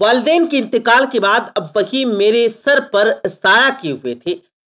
वालदेन के इंतकाल के बाद अब वही मेरे सर पर साया किए हुए थे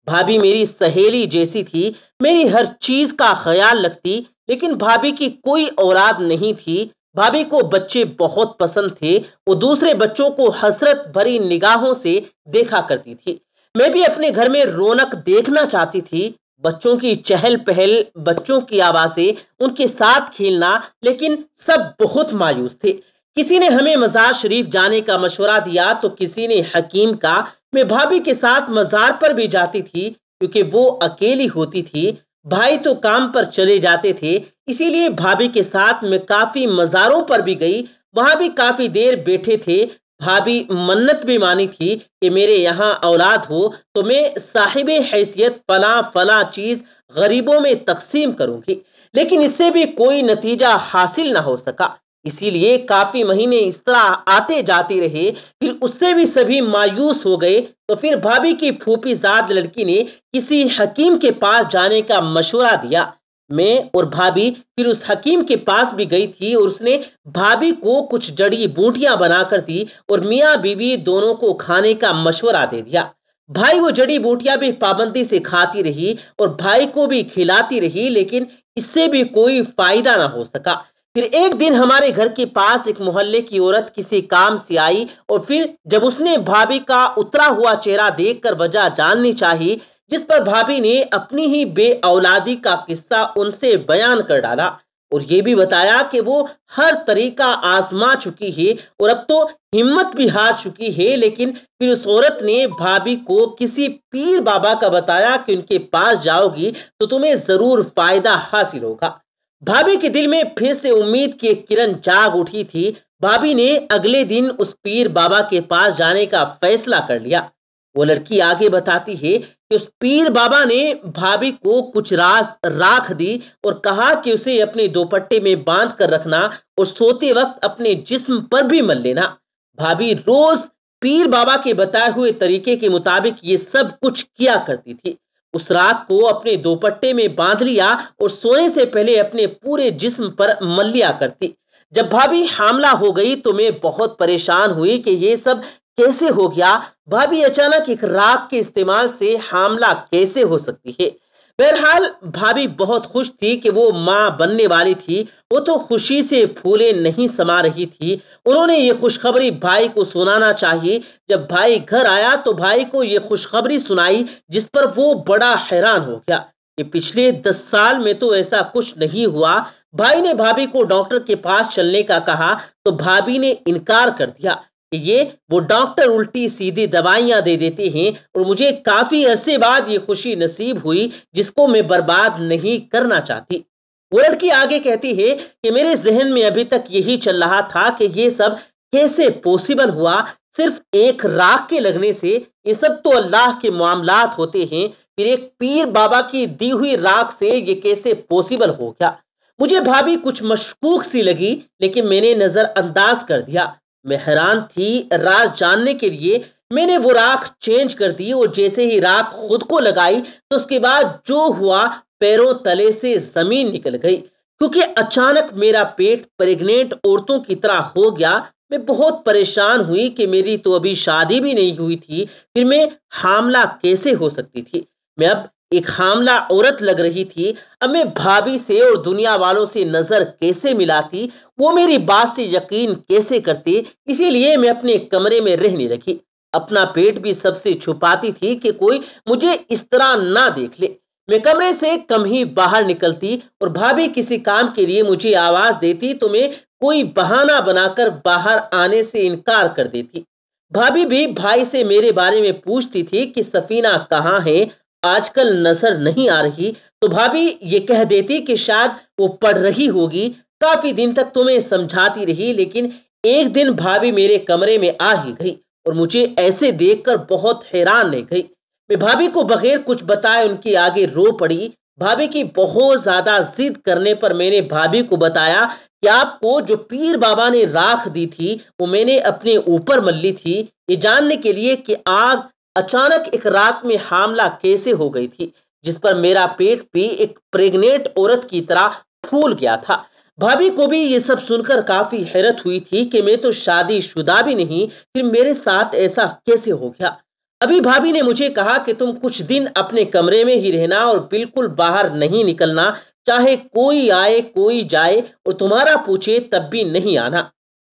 भाभी मेरी सहेली जैसी थी मेरी हर चीज का ख्याल रखती लेकिन भाभी की कोई औलाद नहीं थी भाभी को बच्चे बहुत पसंद थे वो दूसरे बच्चों को हसरत भरी निगाहों से देखा करती थी मैं भी अपने घर में रौनक देखना चाहती थी बच्चों की चहल पहल बच्चों की आवाजें उनके साथ खेलना लेकिन सब बहुत मायूस थे किसी ने हमें मज़ार शरीफ जाने का मशवरा दिया तो किसी ने हकीम का मैं भाभी के साथ मज़ार पर भी जाती थी क्योंकि वो अकेली होती थी भाई तो काम पर चले जाते थे इसीलिए भाभी के साथ मैं काफ़ी मज़ारों पर भी गई वहाँ भी काफ़ी देर बैठे थे भाभी मन्नत भी मानी थी कि मेरे यहाँ औलाद हो तो मैं साहिब हैसियत फला फला चीज़ गरीबों में तकसीम करूँगी लेकिन इससे भी कोई नतीजा हासिल ना हो सका इसीलिए काफी महीने इस तरह आते जाते रहे फिर उससे भी सभी मायूस हो गए तो फिर भाभी की फूफी जाद लड़की ने किसी हकीम के पास जाने का मशवरा दिया मैं और भाभी फिर उस हकीम के पास भी गई थी और उसने भाभी को कुछ जड़ी बूटियां बनाकर दी और मियाँ बीवी दोनों को खाने का मशवरा दे दिया भाई वो जड़ी बूटियां भी पाबंदी से खाती रही और भाई को भी खिलाती रही लेकिन इससे भी कोई फायदा ना हो सका फिर एक दिन हमारे घर के पास एक मोहल्ले की औरत किसी काम से आई और फिर जब उसने भाभी का उतरा हुआ चेहरा देखकर वजह जाननी चाहिए जिस पर भाभी ने अपनी ही बे औलादी का किस्सा उनसे बयान कर डाला और ये भी बताया कि वो हर तरीका आजमा चुकी है और अब तो हिम्मत भी हार चुकी है लेकिन फिर उस औरत ने भाभी को किसी पीर बाबा का बताया कि उनके पास जाओगी तो तुम्हें जरूर फायदा हासिल होगा भाभी के दिल में फिर से उम्मीद की एक किरण जाग उठी थी भाभी ने अगले दिन उस पीर बाबा के पास जाने का फैसला कर लिया वो लड़की आगे बताती है कि उस पीर बाबा ने भाभी को कुछ रास राख दी और कहा कि उसे अपने दोपट्टे में बांध कर रखना और सोते वक्त अपने जिस्म पर भी मल लेना भाभी रोज पीर बाबा के बताए हुए तरीके के मुताबिक ये सब कुछ किया करती थी उस रात को अपने दोपट्टे में बांध लिया और सोने से पहले अपने पूरे जिस्म पर मल्लिया करती जब भाभी हामला हो गई तो मैं बहुत परेशान हुई कि ये सब कैसे हो गया भाभी अचानक एक राग के इस्तेमाल से हामला कैसे हो सकती है बहरहाल भाभी बहुत खुश थी कि वो माँ बनने वाली थी वो तो खुशी से फूले नहीं समा रही थी उन्होंने ये खुशखबरी भाई को सुनाना चाहिए जब भाई घर आया तो भाई को ये खुशखबरी सुनाई जिस पर वो बड़ा हैरान हो गया कि पिछले दस साल में तो ऐसा कुछ नहीं हुआ भाई ने भाभी को डॉक्टर के पास चलने का कहा तो भाभी ने इनकार कर दिया ये वो डॉक्टर उल्टी सीधी दवाइयां दे देते हैं और मुझे काफी अरसे बाद ये खुशी नसीब हुई जिसको मैं बर्बाद नहीं करना चाहती वो लड़की आगे कहती है कि मेरे जहन में अभी तक यही चल रहा था कि ये सब कैसे पॉसिबल हुआ सिर्फ एक राख के लगने से ये सब तो अल्लाह के मामलात होते हैं फिर एक पीर बाबा की दी हुई राख से ये कैसे पॉसिबल हो गया मुझे भाभी कुछ मशकूक सी लगी लेकिन मैंने नजरअंदाज कर दिया मैं हैरान थी राज जानने के लिए मैंने वो राख चेंज कर दी और जैसे ही राख खुद को लगाई तो उसके बाद जो हुआ पैरों तले से जमीन निकल गई क्योंकि अचानक मेरा पेट प्रेग्नेंट औरतों की तरह हो गया मैं बहुत परेशान हुई कि मेरी तो अभी शादी भी नहीं हुई थी फिर मैं हामला कैसे हो सकती थी मैं अब एक हामला औरत लग रही थी अब मैं भाभी से और दुनिया वालों से नजर कैसे मिलाती वो मेरी बात से यकीन कैसे करती इसीलिए मैं अपने कमरे में रहने लगी अपना पेट भी सबसे छुपाती थी कि कोई मुझे इस तरह ना देख ले मैं कमरे से कम ही बाहर निकलती और भाभी किसी काम के लिए मुझे आवाज देती तो मैं कोई बहाना बनाकर बाहर आने से इनकार कर देती भाभी भी भाई से मेरे बारे में पूछती थी कि सफीना कहाँ है आजकल नजर नहीं आ रही तो भाभी ये कह देती कि शायद वो पढ़ रही होगी काफी दिन तक तुम्हें समझाती रही लेकिन एक दिन भाभी मेरे कमरे में आ ही गई और मुझे ऐसे देखकर बहुत हैरान रह गई मैं भाभी को बगैर कुछ बताए उनकी आगे रो पड़ी भाभी की बहुत ज्यादा जिद करने पर मैंने भाभी को बताया कि आपको जो पीर बाबा ने राख दी थी वो मैंने अपने ऊपर मल ली थी ये जानने के लिए कि आग अचानक एक रात में हमला कैसे हो गई थी जिस पर मेरा पेट भी एक प्रेग्नेंट औरत की तरह फूल गया था भाभी को भी ये सब सुनकर काफी हैरत हुई थी कि मैं तो शादी शुदा भी नहीं फिर मेरे साथ ऐसा कैसे हो गया अभी भाभी ने मुझे कहा कि तुम कुछ दिन अपने कमरे में ही रहना और बिल्कुल बाहर नहीं निकलना चाहे कोई आए कोई जाए और तुम्हारा पूछे तब भी नहीं आना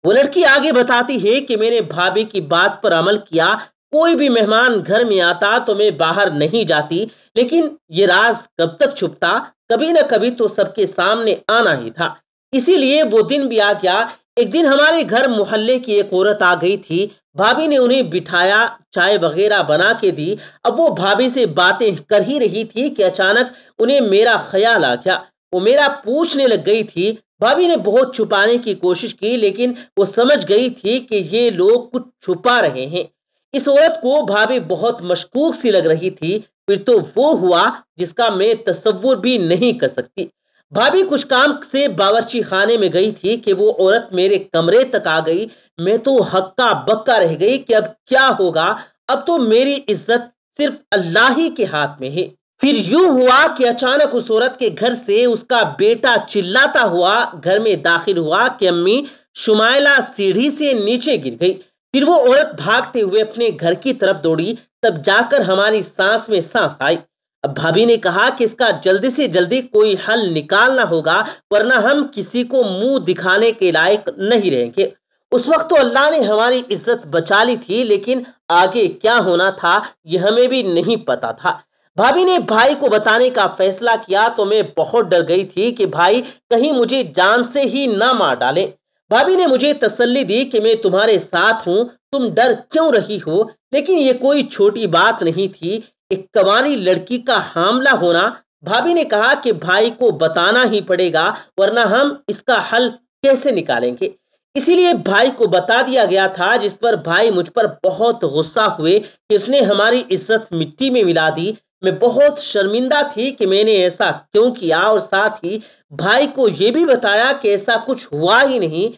वो लड़की आगे बताती है कि मैंने भाभी की बात पर अमल किया कोई भी मेहमान घर में आता तो मैं बाहर नहीं जाती लेकिन ये राज कब तक छुपता कभी ना कभी तो सबके सामने आना ही था इसीलिए वो दिन भी आ गया एक दिन हमारे घर मोहल्ले की एक औरत आ गई थी भाभी ने उन्हें बिठाया चाय वगैरह बना के दी अब वो भाभी से बातें कर ही रही थी कि अचानक उन्हें मेरा ख्याल आ गया वो मेरा पूछने लग गई थी भाभी ने बहुत छुपाने की कोशिश की लेकिन वो समझ गई थी कि ये लोग कुछ छुपा रहे हैं इस औरत को भाभी बहुत मशकूक सी लग रही थी फिर तो वो हुआ जिसका मैं तस्वुर भी नहीं कर सकती भाभी कुछ काम से बावरची खाने में गई थी कि वो औरत मेरे कमरे तक आ गई मैं तो हक्का बक्का रह गई कि अब क्या होगा अब तो मेरी इज्जत सिर्फ अल्लाह ही के हाथ में है फिर यूं हुआ कि अचानक उस औरत के घर से उसका बेटा चिल्लाता हुआ घर में दाखिल हुआ कि अम्मी शुमाइला सीढ़ी से नीचे गिर गई फिर वो औरत भागते हुए अपने घर की तरफ दौड़ी तब जाकर हमारी सांस में सांस आई अब भाभी ने कहा कि इसका जल्दी से जल्दी कोई हल निकालना होगा वरना हम किसी को मुंह दिखाने के लायक नहीं रहेंगे उस वक्त तो अल्लाह ने हमारी इज्जत बचा ली थी लेकिन आगे क्या होना था यह हमें भी नहीं पता था भाभी ने भाई को बताने का फैसला किया तो मैं बहुत डर गई थी कि भाई कहीं मुझे जान से ही ना मार डाले भाभी ने मुझे तसल्ली दी कि मैं तुम्हारे साथ हूं तुम डर क्यों रही हो लेकिन ये कोई छोटी बात नहीं थी एक कवानी लड़की का हमला होना भाभी ने कहा कि भाई को बताना ही पड़ेगा वरना हम इसका हल कैसे निकालेंगे इसीलिए भाई को बता दिया गया था जिस पर भाई मुझ पर बहुत गुस्सा हुए कि उसने हमारी इज्जत मिट्टी में मिला दी मैं बहुत शर्मिंदा थी कि मैंने ऐसा क्यों किया और साथ ही भाई को यह भी बताया कि ऐसा कुछ हुआ ही नहीं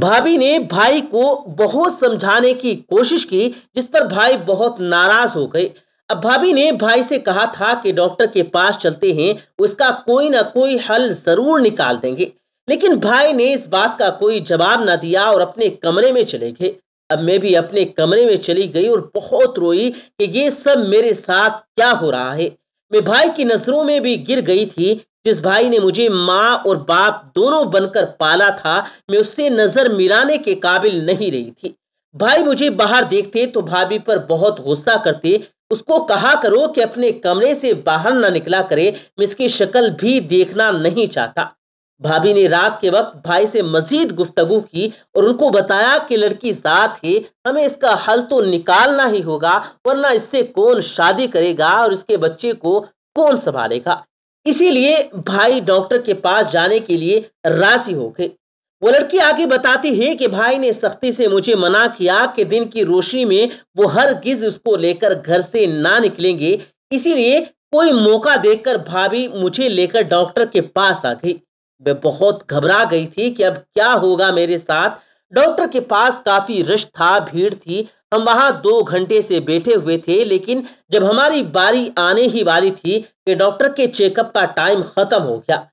भाभी ने भाई को बहुत समझाने की कोशिश की जिस पर भाई बहुत नाराज हो गए अब भाभी ने भाई से कहा था कि डॉक्टर के पास चलते हैं उसका कोई ना कोई हल जरूर निकाल देंगे लेकिन भाई ने इस बात का कोई जवाब ना दिया और अपने कमरे में चले गए अब मैं भी अपने कमरे में चली गई और बहुत रोई कि ये सब मेरे साथ क्या हो रहा है मैं भाई की नजरों में भी गिर गई थी जिस भाई ने मुझे माँ और बाप दोनों बनकर पाला था मैं उससे नजर मिलाने के काबिल नहीं रही थी भाई मुझे बाहर देखते तो भाभी पर बहुत गुस्सा करते उसको कहा करो कि अपने कमरे से बाहर ना निकला करे मैं इसकी शक्ल भी देखना नहीं चाहता भाभी ने रात के वक्त भाई से मजीद गुफ्तगु की और उनको बताया कि लड़की साथ है हमें इसका हल तो निकालना ही होगा वरना इससे कौन शादी करेगा और इसके बच्चे को कौन संभालेगा इसीलिए भाई डॉक्टर के पास जाने के लिए राजी हो गए वो लड़की आगे बताती है कि भाई ने सख्ती से मुझे मना किया कि दिन की रोशनी में वो हर गिज उसको लेकर घर से ना निकलेंगे इसीलिए कोई मौका देकर भाभी मुझे लेकर डॉक्टर के पास आ गई वे बहुत घबरा गई थी कि अब क्या होगा मेरे साथ डॉक्टर के पास काफी रश था भीड़ थी हम वहां दो घंटे से बैठे हुए थे लेकिन जब हमारी बारी आने ही वाली थी कि डॉक्टर के चेकअप का टाइम खत्म हो गया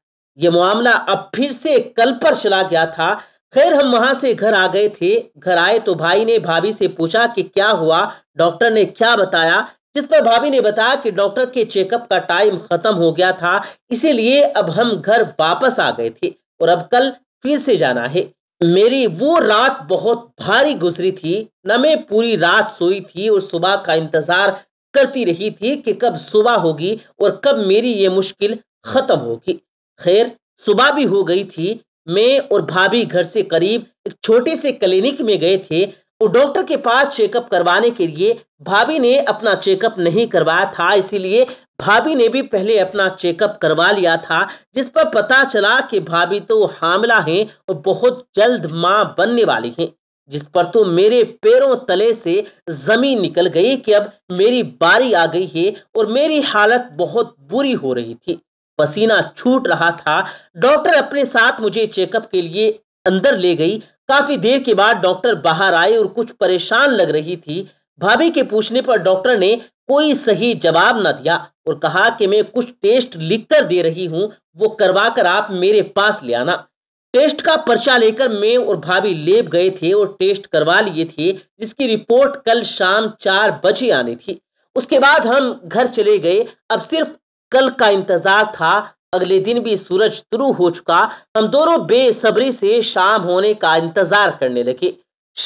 ये मामला अब फिर से कल पर चला गया था खैर हम वहां से घर आ गए थे घर आए तो भाई ने भाभी से पूछा कि क्या हुआ डॉक्टर ने क्या बताया जिस पर भाभी ने बताया कि डॉक्टर के चेकअप का टाइम खत्म हो गया था इसीलिए अब हम घर वापस आ गए थे और अब कल फिर से जाना है मेरी वो रात बहुत भारी गुजरी थी न मैं पूरी रात सोई थी और सुबह का इंतजार करती रही थी कि कब सुबह होगी और कब मेरी ये मुश्किल खत्म होगी खैर सुबह भी हो गई थी मैं और भाभी घर से करीब एक छोटे से क्लिनिक में गए थे वो तो डॉक्टर के पास चेकअप करवाने के लिए भाभी ने अपना चेकअप नहीं करवाया था इसीलिए भाभी ने भी पहले अपना चेकअप करवा लिया था जिस पर पता चला कि भाभी तो हामला हैं और बहुत जल्द मां बनने वाली हैं जिस पर तो मेरे पैरों तले से जमीन निकल गई कि अब मेरी बारी आ गई है और मेरी हालत बहुत बुरी हो रही थी पसीना छूट रहा था डॉक्टर अपने साथ मुझे चेकअप के लिए अंदर ले गई काफी देर के बाद डॉक्टर बाहर आए और कुछ परेशान लग रही थी भाभी के पूछने पर डॉक्टर ने कोई सही जवाब न दिया और कहा कि मैं कुछ टेस्ट लिखकर दे रही हूं वो करवा कर आप मेरे पास ले आना टेस्ट का पर्चा लेकर मैं और भाभी लेब गए थे और टेस्ट करवा लिए थे जिसकी रिपोर्ट कल शाम चार बजे आनी थी उसके बाद हम घर चले गए अब सिर्फ कल का इंतजार था अगले दिन भी सूरज शुरू हो चुका हम दोनों बेसब्री से शाम होने का इंतजार करने लगे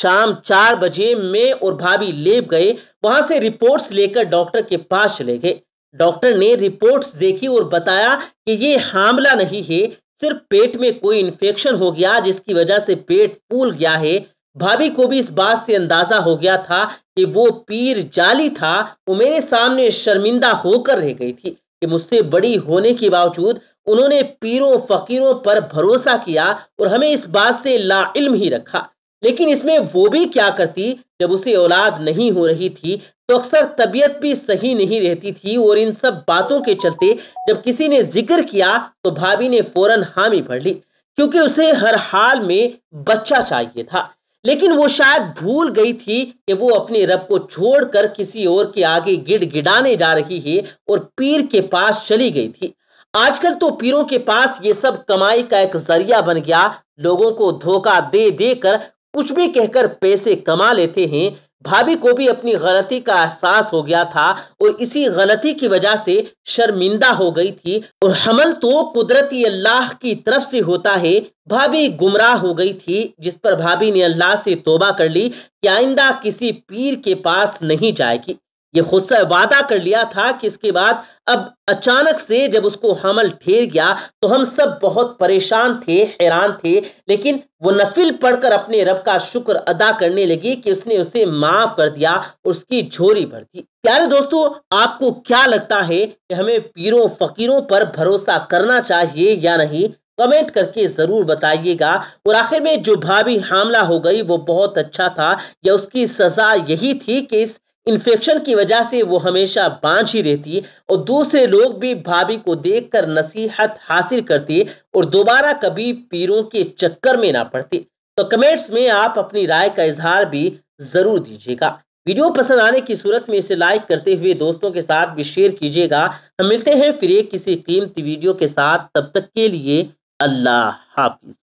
शाम चार बजे मैं और भाभी लेप गए वहां से रिपोर्ट्स लेकर डॉक्टर के पास चले गए डॉक्टर ने रिपोर्ट्स देखी और बताया कि ये हामला नहीं है सिर्फ पेट में कोई इन्फेक्शन हो गया जिसकी वजह से पेट फूल गया है भाभी को भी इस बात से अंदाजा हो गया था कि वो पीर जाली था वो मेरे सामने शर्मिंदा होकर रह गई थी कि मुझसे बड़ी होने के बावजूद उन्होंने पीरों फकीरों पर भरोसा किया और हमें इस बात से ला इल्म ही रखा लेकिन इसमें वो भी क्या करती जब उसे औलाद नहीं हो रही थी तो अक्सर तबीयत भी सही नहीं रहती थी और इन सब बातों के चलते जब किसी ने जिक्र किया तो भाभी ने फौरन हामी भर ली क्योंकि उसे हर हाल में बच्चा चाहिए था लेकिन वो शायद भूल गई थी कि वो अपने रब को छोड़कर किसी और के आगे गिड़ गिड़ाने जा रही है और पीर के पास चली गई थी आजकल तो पीरों के पास ये सब कमाई का एक जरिया बन गया लोगों को धोखा दे देकर कुछ भी कहकर पैसे कमा लेते हैं भाभी को भी अपनी गलती का एहसास हो गया था और इसी गलती की वजह से शर्मिंदा हो गई थी और हमल तो कुदरती अल्लाह की तरफ से होता है भाभी गुमराह हो गई थी जिस पर भाभी ने अल्लाह से तोबा कर ली कि आइंदा किसी पीर के पास नहीं जाएगी ये खुद से वादा कर लिया था कि इसके बाद अब अचानक से जब उसको हमल ठेर गया तो हम सब बहुत परेशान थे हैरान थे लेकिन वो नफिल पढ़कर अपने रब का शुक्र अदा करने लगी कि उसने उसे माफ कर दिया उसकी झोरी भर दी प्यारे दोस्तों आपको क्या लगता है कि हमें पीरों फकीरों पर भरोसा करना चाहिए या नहीं कमेंट करके ज़रूर बताइएगा और आखिर में जो भाभी हमला हो गई वो बहुत अच्छा था या उसकी सज़ा यही थी कि इस इन्फेक्शन की वजह से वो हमेशा बांझ ही रहती और दूसरे लोग भी भाभी को देखकर नसीहत हासिल करते और दोबारा कभी पीरों के चक्कर में ना पड़ते तो कमेंट्स में आप अपनी राय का इजहार भी ज़रूर दीजिएगा वीडियो पसंद आने की सूरत में इसे लाइक करते हुए दोस्तों के साथ भी शेयर कीजिएगा हम मिलते हैं फिर एक किसी कीमती वीडियो के साथ तब तक के लिए अल्लाह हाफिज